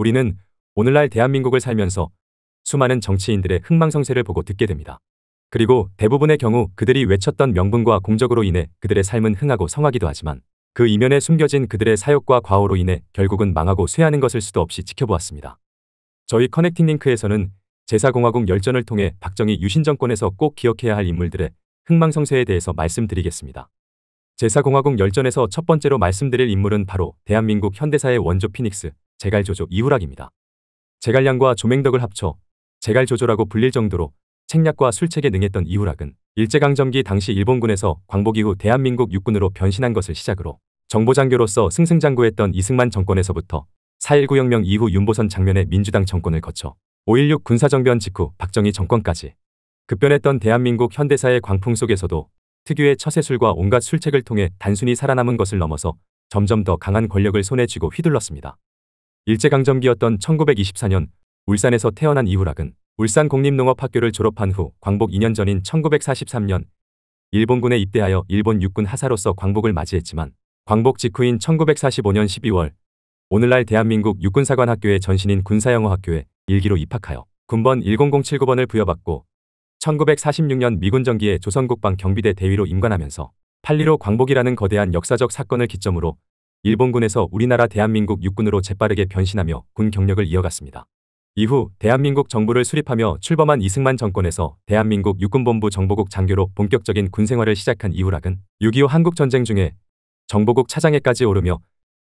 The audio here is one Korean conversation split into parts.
우리는 오늘날 대한민국을 살면서 수많은 정치인들의 흥망성쇠를 보고 듣게 됩니다. 그리고 대부분의 경우 그들이 외쳤던 명분과 공적으로 인해 그들의 삶은 흥하고 성하기도 하지만 그 이면에 숨겨진 그들의 사욕과 과오로 인해 결국은 망하고 쇠하는 것을 수도 없이 지켜보았습니다. 저희 커넥팅 링크에서는 제사공화국 열전을 통해 박정희 유신 정권에서 꼭 기억해야 할 인물들의 흥망성쇠에 대해서 말씀드리겠습니다. 제사공화국 열전에서 첫 번째로 말씀드릴 인물은 바로 대한민국 현대사의 원조 피닉스 제갈조조 이후락입니다. 제갈량과 조맹덕을 합쳐 제갈조조라고 불릴 정도로 책략과 술책에 능했던 이후락은 일제강점기 당시 일본군에서 광복 이후 대한민국 육군으로 변신한 것을 시작으로 정보장교로서 승승장구했던 이승만 정권에서부터 4.19 혁명 이후 윤보선 장면의 민주당 정권을 거쳐 5.16 군사정변 직후 박정희 정권까지 급변했던 대한민국 현대사의 광풍 속에서도 특유의 처세술과 온갖 술책을 통해 단순히 살아남은 것을 넘어서 점점 더 강한 권력을 손에 쥐고 휘둘렀습니다. 일제강점기였던 1924년 울산에서 태어난 이후락은 울산 공립농업학교를 졸업한 후 광복 2년 전인 1943년 일본군에 입대하여 일본 육군 하사로서 광복을 맞이했지만 광복 직후인 1945년 12월 오늘날 대한민국 육군사관학교의 전신인 군사영어학교에 일기로 입학하여 군번 10079번을 부여받고 1946년 미군 정기에 조선국방 경비대 대위로 임관하면서 8.15 광복이라는 거대한 역사적 사건을 기점으로 일본군에서 우리나라 대한민국 육군으로 재빠르게 변신하며 군 경력을 이어갔습니다. 이후 대한민국 정부를 수립하며 출범한 이승만 정권에서 대한민국 육군본부 정보국 장교로 본격적인 군생활을 시작한 이후락은 6.25 한국전쟁 중에 정보국 차장에까지 오르며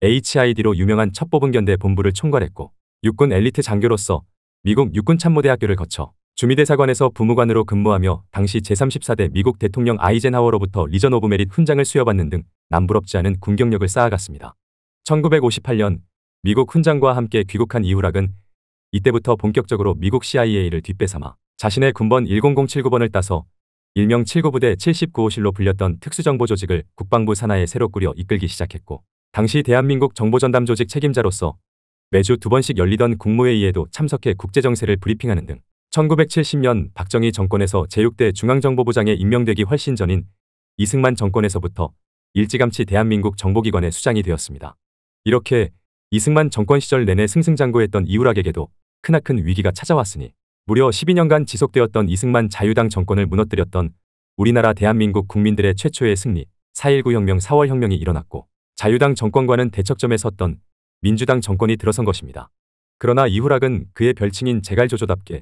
HID로 유명한 첩보분견대 본부를 총괄했고 육군 엘리트 장교로서 미국 육군참모대학교를 거쳐 주미대사관에서 부무관으로 근무하며 당시 제34대 미국 대통령 아이젠하워로부터 리전 오브 메릿 훈장을 수여받는 등 남부럽지 않은 군경력을 쌓아갔습니다. 1958년 미국 훈장과 함께 귀국한 이후락은 이때부터 본격적으로 미국 CIA를 뒷배삼아 자신의 군번 10079번을 따서 일명 79부대 79호실로 불렸던 특수정보조직을 국방부 산하에 새로 꾸려 이끌기 시작했고 당시 대한민국 정보전담 조직 책임자로서 매주 두 번씩 열리던 국무회의에도 참석해 국제정세를 브리핑하는 등 1970년 박정희 정권에서 제6대 중앙정보부장에 임명되기 훨씬 전인 이승만 정권에서부터 일찌감치 대한민국 정보기관의 수장이 되었습니다. 이렇게 이승만 정권 시절 내내 승승장구했던 이우락에게도 크나큰 위기가 찾아왔으니 무려 12년간 지속되었던 이승만 자유당 정권을 무너뜨렸던 우리나라 대한민국 국민들의 최초의 승리 4.19 혁명 4월 혁명이 일어났고 자유당 정권과는 대척점에 섰던 민주당 정권이 들어선 것입니다. 그러나 이후락은 그의 별칭인 재갈조조답게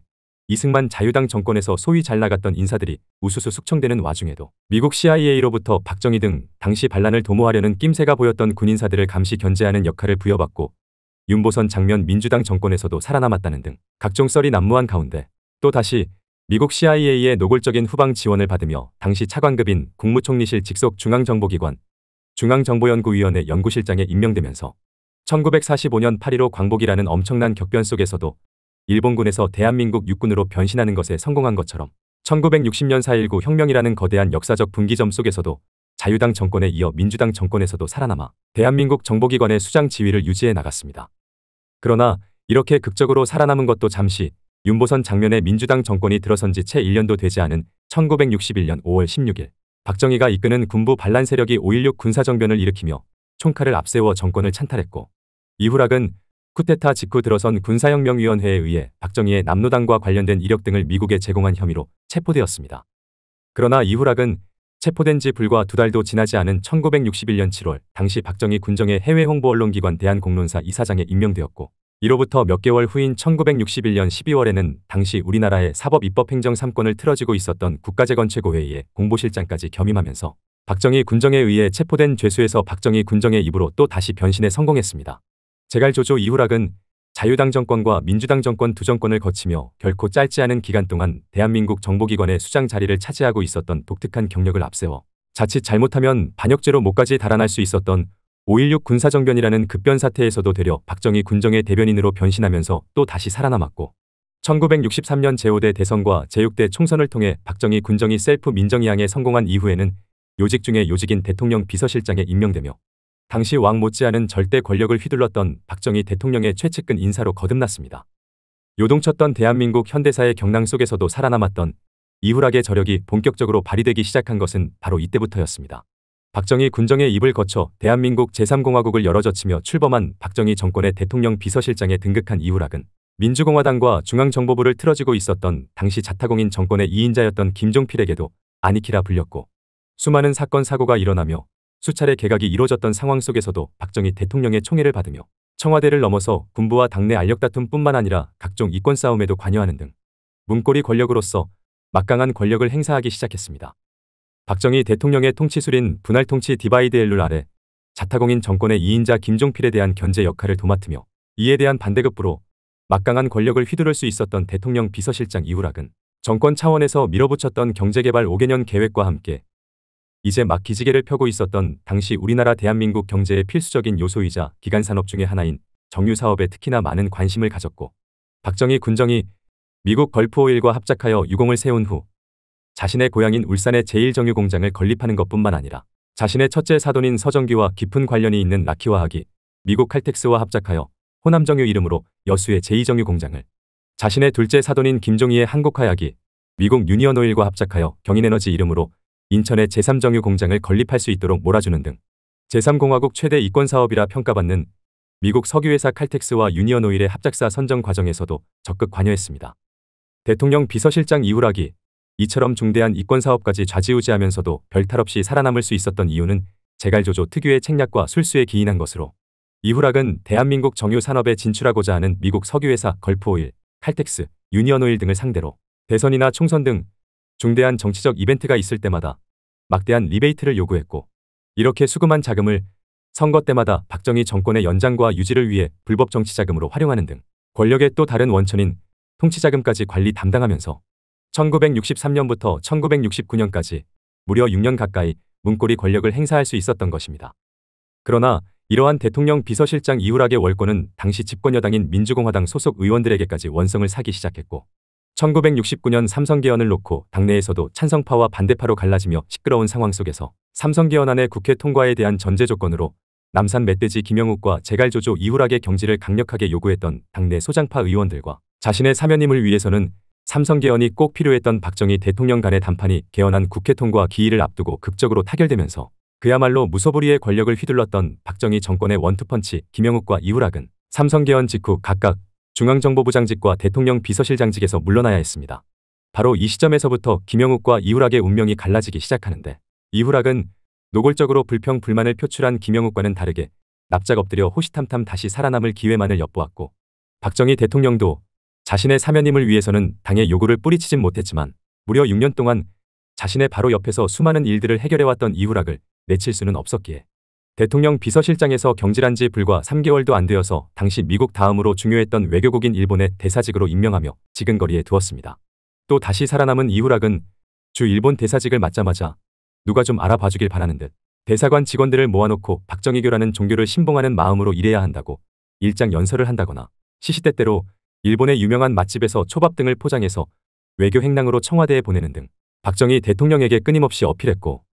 이승만 자유당 정권에서 소위 잘 나갔던 인사들이 우수수 숙청되는 와중에도 미국 CIA로부터 박정희 등 당시 반란을 도모하려는 낌새가 보였던 군인사들을 감시 견제하는 역할을 부여받고 윤보선 장면 민주당 정권에서도 살아남았다는 등 각종 썰이 난무한 가운데 또다시 미국 CIA의 노골적인 후방 지원을 받으며 당시 차관급인 국무총리실 직속 중앙정보기관 중앙정보연구위원회 연구실장에 임명되면서 1945년 8.15 광복이라는 엄청난 격변 속에서도 일본군에서 대한민국 육군으로 변신하는 것에 성공한 것처럼 1960년 4.19 혁명이라는 거대한 역사적 분기점 속에서도 자유당 정권에 이어 민주당 정권에서도 살아남아 대한민국 정보기관의 수장 지위를 유지해 나갔습니다. 그러나 이렇게 극적으로 살아남은 것도 잠시 윤보선 장면에 민주당 정권이 들어선 지 채 1년도 되지 않은 1961년 5월 16일 박정희가 이끄는 군부 반란 세력이 5.16 군사정변을 일으키며 총칼을 앞세워 정권을 찬탈했고 이후락은 쿠데타 직후 들어선 군사혁명위원회에 의해 박정희의 남노당과 관련된 이력 등을 미국에 제공한 혐의로 체포되었습니다. 그러나 이후락은 체포된 지 불과 두 달도 지나지 않은 1961년 7월 당시 박정희 군정의 해외 홍보 언론기관 대한공론사 이사장에 임명되었고 이로부터 몇 개월 후인 1961년 12월에는 당시 우리나라의 사법 입법 행정 3권을 틀어지고 있었던 국가재건최고회의의 공보실장까지 겸임하면서 박정희 군정에 의해 체포된 죄수에서 박정희 군정의 입으로 또 다시 변신에 성공했습니다. 제갈조조 이후락은 자유당 정권과 민주당 정권 두 정권을 거치며 결코 짧지 않은 기간 동안 대한민국 정보기관의 수장 자리를 차지하고 있었던 독특한 경력을 앞세워 자칫 잘못하면 반역죄로 목까지 달아날 수 있었던 5.16 군사정변이라는 급변 사태에서도 되려 박정희 군정의 대변인으로 변신하면서 또 다시 살아남았고 1963년 제5대 대선과 제6대 총선을 통해 박정희 군정이 셀프 민정이항에 성공한 이후에는 요직 중에 요직인 대통령 비서실장에 임명되며 당시 왕 못지않은 절대 권력을 휘둘렀던 박정희 대통령의 최측근 인사로 거듭났습니다. 요동쳤던 대한민국 현대사의 경랑 속에서도 살아남았던 이후락의 저력이 본격적으로 발휘되기 시작한 것은 바로 이때부터였습니다. 박정희 군정의 입을 거쳐 대한민국 제3공화국을 열어젖히며 출범한 박정희 정권의 대통령 비서실장에 등극한 이후락은 민주공화당과 중앙정보부를 틀어지고 있었던 당시 자타공인 정권의 2인자였던 김종필에게도 아니키라 불렸고 수많은 사건 사고가 일어나며 수차례 개각이 이뤄졌던 상황 속에서도 박정희 대통령의 총애를 받으며 청와대를 넘어서 군부와 당내 알력 다툼뿐만 아니라 각종 이권 싸움에도 관여하는 등 문고리 권력으로서 막강한 권력을 행사하기 시작했습니다. 박정희 대통령의 통치술인 분할통치 디바이드 엘룰 아래 자타공인 정권의 2인자 김종필에 대한 견제 역할을 도맡으며 이에 대한 반대급부로 막강한 권력을 휘두를 수 있었던 대통령 비서실장 이후락은 정권 차원에서 밀어붙였던 경제개발 5개년 계획과 함께 이제 막 기지개를 펴고 있었던 당시 우리나라 대한민국 경제의 필수적인 요소이자 기간산업 중의 하나인 정유사업에 특히나 많은 관심을 가졌고 박정희 군정이 미국 걸프오일과 합작하여 유공을 세운 후 자신의 고향인 울산의 제1정유공장을 건립하는 것뿐만 아니라 자신의 첫째 사돈인 서정기와 깊은 관련이 있는 라키와학이 미국 칼텍스와 합작하여 호남정유 이름으로 여수의 제2정유공장을 자신의 둘째 사돈인 김종희의 한국화약이 미국 유니언오일과 합작하여 경인에너지 이름으로 인천에 제3정유 공장을 건립할 수 있도록 몰아주는 등 제3공화국 최대 이권 사업이라 평가받는 미국 석유회사 칼텍스와 유니언 오일의 합작사 선정 과정에서도 적극 관여했습니다. 대통령 비서실장 이후락이 이처럼 중대한 이권 사업까지 좌지우지하면서도 별탈 없이 살아남을 수 있었던 이유는 재갈조조 특유의 책략과 술수에 기인한 것으로 이후락은 대한민국 정유 산업에 진출하고자 하는 미국 석유회사 걸프오일, 칼텍스, 유니언오일 등을 상대로 대선이나 총선 등 중대한 정치적 이벤트가 있을 때마다 막대한 리베이트를 요구했고 이렇게 수금한 자금을 선거 때마다 박정희 정권의 연장과 유지를 위해 불법 정치 자금으로 활용하는 등 권력의 또 다른 원천인 통치 자금까지 관리 담당하면서 1963년부터 1969년까지 무려 6년 가까이 문고리 권력을 행사할 수 있었던 것입니다. 그러나 이러한 대통령 비서실장 이후락의 월권은 당시 집권 여당인 민주공화당 소속 의원들에게까지 원성을 사기 시작했고 1969년 삼성개헌을 놓고 당내에서도 찬성파와 반대파로 갈라지며 시끄러운 상황 속에서 삼성개헌안의 국회 통과에 대한 전제조건으로 남산 멧돼지 김영욱과 재갈조조 이후락의 경지를 강력하게 요구했던 당내 소장파 의원들과 자신의 사면임을 위해서는 삼성개헌이 꼭 필요했던 박정희 대통령 간의 담판이 개헌안 국회 통과 기일을 앞두고 극적으로 타결되면서 그야말로 무소불위의 권력을 휘둘렀던 박정희 정권의 원투펀치 김영욱과 이후락은 삼성개헌 직후 각각 중앙정보부장직과 대통령 비서실장직에서 물러나야 했습니다. 바로 이 시점에서부터 김영욱과 이후락의 운명이 갈라지기 시작하는데 이후락은 노골적으로 불평 불만을 표출한 김영욱과는 다르게 납작 엎드려 호시탐탐 다시 살아남을 기회만을 엿보았고 박정희 대통령도 자신의 사면임을 위해서는 당의 요구를 뿌리치진 못했지만 무려 6년 동안 자신의 바로 옆에서 수많은 일들을 해결해왔던 이후락을 내칠 수는 없었기에 대통령 비서실장에서 경질한 지 불과 3개월도 안 되어서 당시 미국 다음으로 중요했던 외교국인 일본의 대사직으로 임명하며 지근거리에 두었습니다. 또 다시 살아남은 이후락은 주 일본 대사직을 맞자마자 누가 좀 알아봐주길 바라는 듯 대사관 직원들을 모아놓고 박정희교라는 종교를 신봉하는 마음으로 일해야 한다고 일장 연설을 한다거나 시시때때로 일본의 유명한 맛집에서 초밥 등을 포장해서 외교 행랑으로 청와대에 보내는 등 박정희 대통령에게 끊임없이 어필했고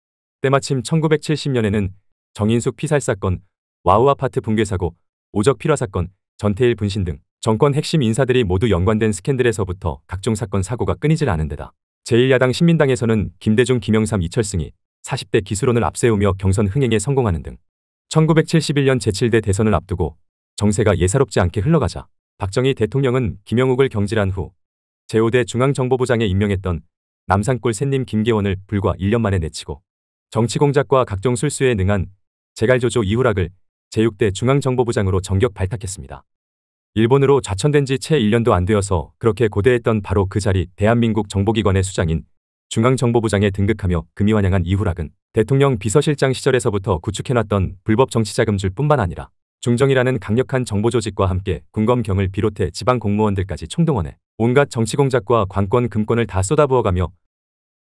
때마침 1970년에는 정인숙 피살 사건, 와우아파트 붕괴 사고, 오적 필화 사건, 전태일 분신 등 정권 핵심 인사들이 모두 연관된 스캔들에서부터 각종 사건 사고가 끊이질 않은 데다 제1야당 신민당에서는 김대중, 김영삼, 이철승이 40대 기술원을 앞세우며 경선 흥행에 성공하는 등 1971년 제7대 대선을 앞두고 정세가 예사롭지 않게 흘러가자 박정희 대통령은 김영욱을 경질한 후 제5대 중앙정보부장에 임명했던 남산골 샌님 김계원을 불과 1년 만에 내치고 정치공작과 각종 술수에 능한 제갈조조 이후락을 제6대 중앙정보부장으로 전격 발탁했습니다. 일본으로 좌천된 지 채 1년도 안 되어서 그렇게 고대했던 바로 그 자리 대한민국 정보기관의 수장인 중앙정보부장에 등극하며 금이 환영한 이후락은 대통령 비서실장 시절에서부터 구축해놨던 불법 정치자금줄 뿐만 아니라 중정이라는 강력한 정보조직과 함께 군검경을 비롯해 지방 공무원들까지 총동원해 온갖 정치공작과 관권 금권을 다 쏟아부어가며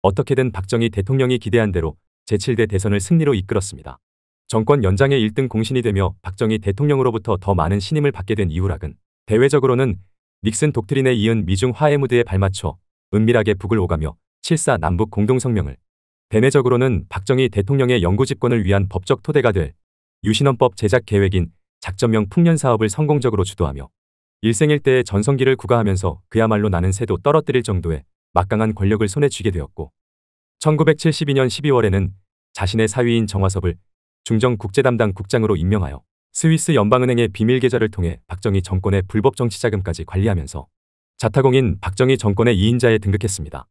어떻게든 박정희 대통령이 기대한 대로 제7대 대선을 승리로 이끌었습니다. 정권 연장의 1등 공신이 되며 박정희 대통령으로부터 더 많은 신임을 받게 된 이후락은 대외적으로는 닉슨 독트린에 이은 미중 화해 무드에 발맞춰 은밀하게 북을 오가며 7사 남북 공동성명을 대내적으로는 박정희 대통령의 영구집권을 위한 법적 토대가 될 유신헌법 제작 계획인 작전명 풍년 사업을 성공적으로 주도하며 일생일대의 전성기를 구가하면서 그야말로 나는 새도 떨어뜨릴 정도의 막강한 권력을 손에 쥐게 되었고 1972년 12월에는 자신의 사위인 정화섭을 중정 국제 담당 국장으로 임명하여 스위스 연방은행의 비밀 계좌를 통해 박정희 정권의 불법 정치 자금까지 관리하면서 자타공인 박정희 정권의 2인자에 등극했습니다.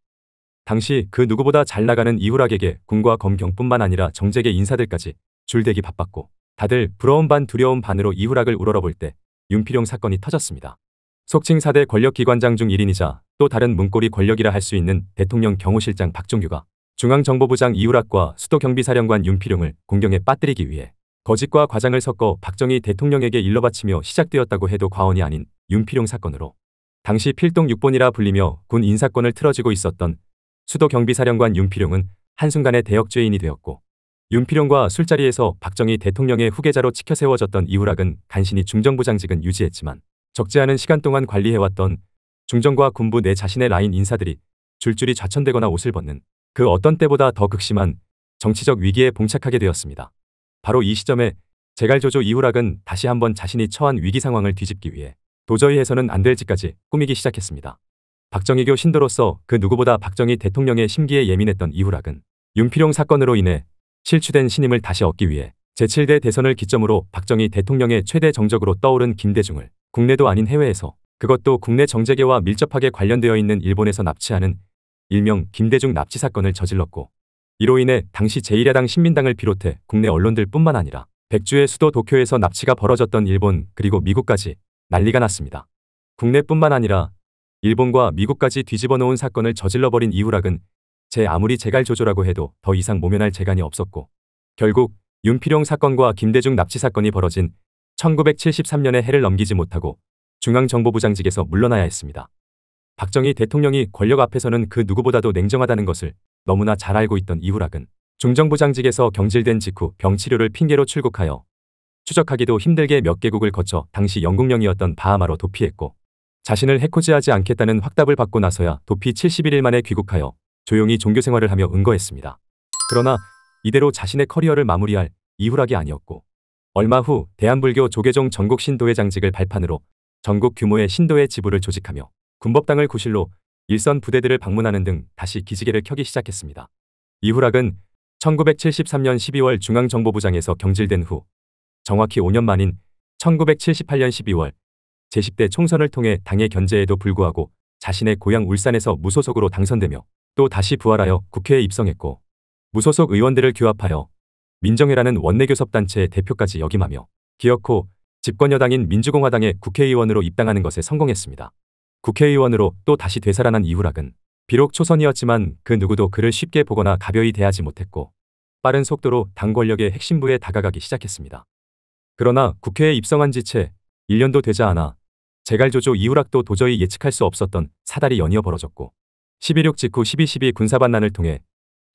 당시 그 누구보다 잘 나가는 이후락에게 군과 검경뿐만 아니라 정재계 인사들까지 줄대기 바빴고 다들 부러운 반 두려운 반으로 이후락을 우러러볼 때 윤필용 사건이 터졌습니다. 속칭 4대 권력기관장 중 1인이자 또 다른 문고리 권력이라 할 수 있는 대통령 경호실장 박종규가 중앙정보부장 이우락과 수도경비사령관 윤필용을 공경에 빠뜨리기 위해 거짓과 과장을 섞어 박정희 대통령에게 일러바치며 시작되었다고 해도 과언이 아닌 윤필용 사건으로 당시 필동 6번이라 불리며 군 인사권을 틀어지고 있었던 수도경비사령관 윤필용은 한순간에 대역죄인이 되었고 윤필용과 술자리에서 박정희 대통령의 후계자로 치켜세워졌던 이우락은 간신히 중정부장직은 유지했지만 적지 않은 시간 동안 관리해왔던 중정과 군부 내 자신의 라인 인사들이 줄줄이 좌천되거나 옷을 벗는 그 어떤 때보다 더 극심한 정치적 위기에 봉착하게 되었습니다. 바로 이 시점에 제갈조조 이후락은 다시 한번 자신이 처한 위기 상황을 뒤집기 위해 도저히 해서는 안 될지까지 꾸미기 시작했습니다. 박정희교 신도로서 그 누구보다 박정희 대통령의 심기에 예민했던 이후락은 윤필용 사건으로 인해 실추된 신임을 다시 얻기 위해 제7대 대선을 기점으로 박정희 대통령의 최대 정적으로 떠오른 김대중을 국내도 아닌 해외에서 그것도 국내 정재계와 밀접하게 관련되어 있는 일본에서 납치하는 일명 김대중 납치 사건을 저질렀고 이로 인해 당시 제1야당 신민당을 비롯해 국내 언론들 뿐만 아니라 백주의 수도 도쿄에서 납치가 벌어졌던 일본 그리고 미국까지 난리가 났습니다. 국내뿐만 아니라 일본과 미국까지 뒤집어 놓은 사건을 저질러버린 이후락은 제 아무리 재갈조조라고 해도 더 이상 모면할 재간이 없었고 결국 윤필용 사건과 김대중 납치 사건이 벌어진 1973년의 해를 넘기지 못하고 중앙정보부장직에서 물러나야 했습니다. 박정희 대통령이 권력 앞에서는 그 누구보다도 냉정하다는 것을 너무나 잘 알고 있던 이후락은 중정부장직에서 경질된 직후 병치료를 핑계로 출국하여 추적하기도 힘들게 몇 개국을 거쳐 당시 영국령이었던 바하마로 도피했고 자신을 해코지하지 않겠다는 확답을 받고 나서야 도피 71일 만에 귀국하여 조용히 종교 생활을 하며 응거했습니다 그러나 이대로 자신의 커리어를 마무리할 이후락이 아니었고 얼마 후 대한불교 조계종 전국 신도회 장직을 발판으로 전국 규모의 신도회 지부를 조직하며 군법당을 구실로 일선 부대들을 방문하는 등 다시 기지개를 켜기 시작했습니다. 이후락은 1973년 12월 중앙정보부장에서 경질된 후 정확히 5년 만인 1978년 12월 제10대 총선을 통해 당의 견제에도 불구하고 자신의 고향 울산에서 무소속으로 당선되며 또 다시 부활하여 국회에 입성했고 무소속 의원들을 규합하여 민정회라는 원내교섭단체의 대표까지 역임하며 기어코 집권여당인 민주공화당의 국회의원으로 입당하는 것에 성공했습니다. 국회의원으로 또 다시 되살아난 이후락은 비록 초선이었지만 그 누구도 그를 쉽게 보거나 가벼이 대하지 못했고 빠른 속도로 당 권력의 핵심부에 다가가기 시작했습니다. 그러나 국회에 입성한 지채 1년도 되지 않아 재갈조조 이후락도 도저히 예측할 수 없었던 사다리 연이어 벌어졌고 1 1 6 직후 12.12 군사반란을 통해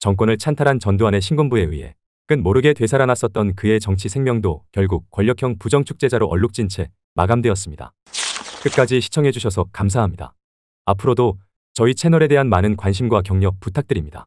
정권을 찬탈한 전두환의 신군부에 의해 끝 모르게 되살아났었던 그의 정치 생명도 결국 권력형 부정축제자로 얼룩진 채 마감되었습니다. 끝까지 시청해주셔서 감사합니다. 앞으로도 저희 채널에 대한 많은 관심과 경력 부탁드립니다.